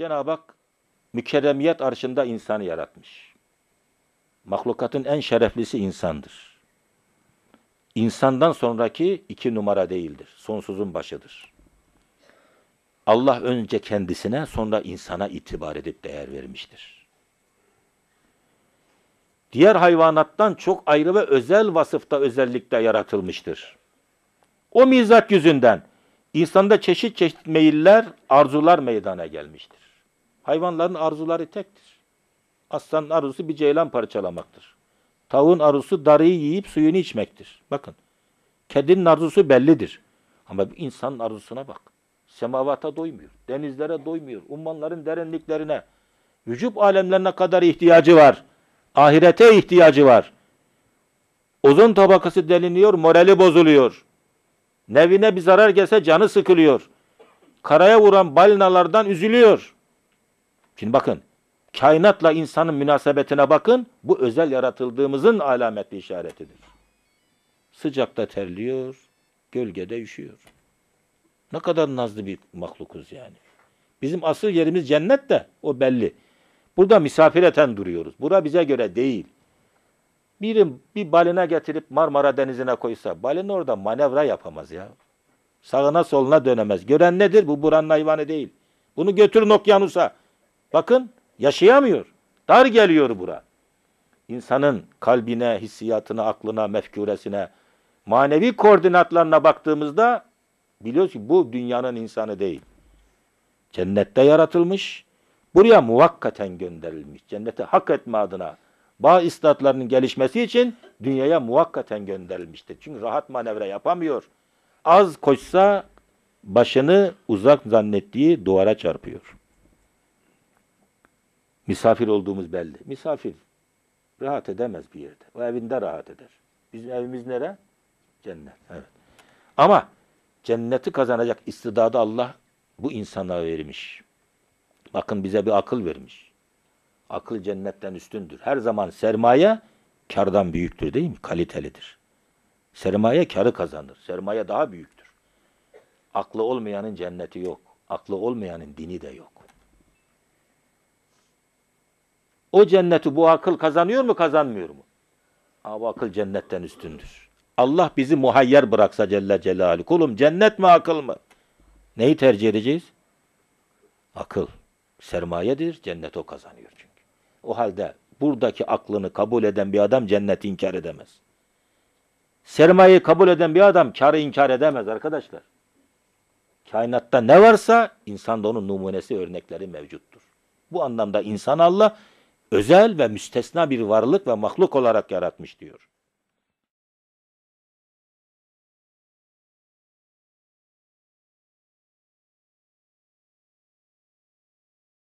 Cenab-ı Hak mükerremiyet arşında insanı yaratmış. Mahlukatın en şereflisi insandır. İnsandan sonraki iki numara değildir. Sonsuzun başıdır. Allah önce kendisine sonra insana itibar edip değer vermiştir. Diğer hayvanattan çok ayrı ve özel vasıfta özellikle yaratılmıştır. O mizat yüzünden insanda çeşit çeşit meyiller, arzular meydana gelmiştir. Hayvanların arzuları tektir. Aslanın arzusu bir ceylan parçalamaktır. Tavuğun arzusu darıyı yiyip suyunu içmektir. Bakın. Kedinin arzusu bellidir. Ama bir insanın arzusuna bak. Semavata doymuyor. Denizlere doymuyor. Ummanların derinliklerine, vücub alemlerine kadar ihtiyacı var. Ahirete ihtiyacı var. Uzun tabakası deliniyor, morali bozuluyor. Nevine bir zarar gelse canı sıkılıyor. Karaya vuran balinalardan üzülüyor. Şimdi bakın, kainatla insanın münasebetine bakın, bu özel yaratıldığımızın alametli işaretidir. Sıcakta terliyor, gölgede üşüyor. Ne kadar nazlı bir mahlukuz yani. Bizim asıl yerimiz cennet de o belli. Burada misafir eten duruyoruz. Bura bize göre değil. Birim bir balina getirip Marmara Denizi'ne koysa balina orada manevra yapamaz ya. Sağına soluna dönemez. Gören nedir? Bu buranın hayvanı değil. Bunu götürün okyanusa. Bakın yaşayamıyor. Dar geliyor bura. İnsanın kalbine, hissiyatına, aklına, mefkuresine, manevi koordinatlarına baktığımızda biliyoruz ki bu dünyanın insanı değil. Cennette yaratılmış, buraya muvakkaten gönderilmiş. cenneti hak etme adına bağ istatlarının gelişmesi için dünyaya muvakkaten gönderilmiştir. Çünkü rahat manevra yapamıyor. Az koşsa başını uzak zannettiği duvara çarpıyor. Misafir olduğumuz belli. Misafir rahat edemez bir yerde. O evinde rahat eder. Bizim evimiz nere? Cennet. Evet. Ama cenneti kazanacak istidadı Allah bu insana vermiş. Bakın bize bir akıl vermiş. Akıl cennetten üstündür. Her zaman sermaye kardan büyüktür değil mi? Kalitelidir. Sermaye karı kazanır. Sermaye daha büyüktür. Aklı olmayanın cenneti yok. Aklı olmayanın dini de yok. O cenneti bu akıl kazanıyor mu kazanmıyor mu? Ama bu akıl cennetten üstündür. Allah bizi muhayyer bıraksa Celle Celaluhu. Kulum cennet mi akıl mı? Neyi tercih edeceğiz? Akıl sermayedir. Cennet o kazanıyor çünkü. O halde buradaki aklını kabul eden bir adam cenneti inkar edemez. Sermayeyi kabul eden bir adam karı inkar edemez arkadaşlar. Kainatta ne varsa insanda onun numunesi örnekleri mevcuttur. Bu anlamda insan Allah özel ve müstesna bir varlık ve mahluk olarak yaratmış diyor.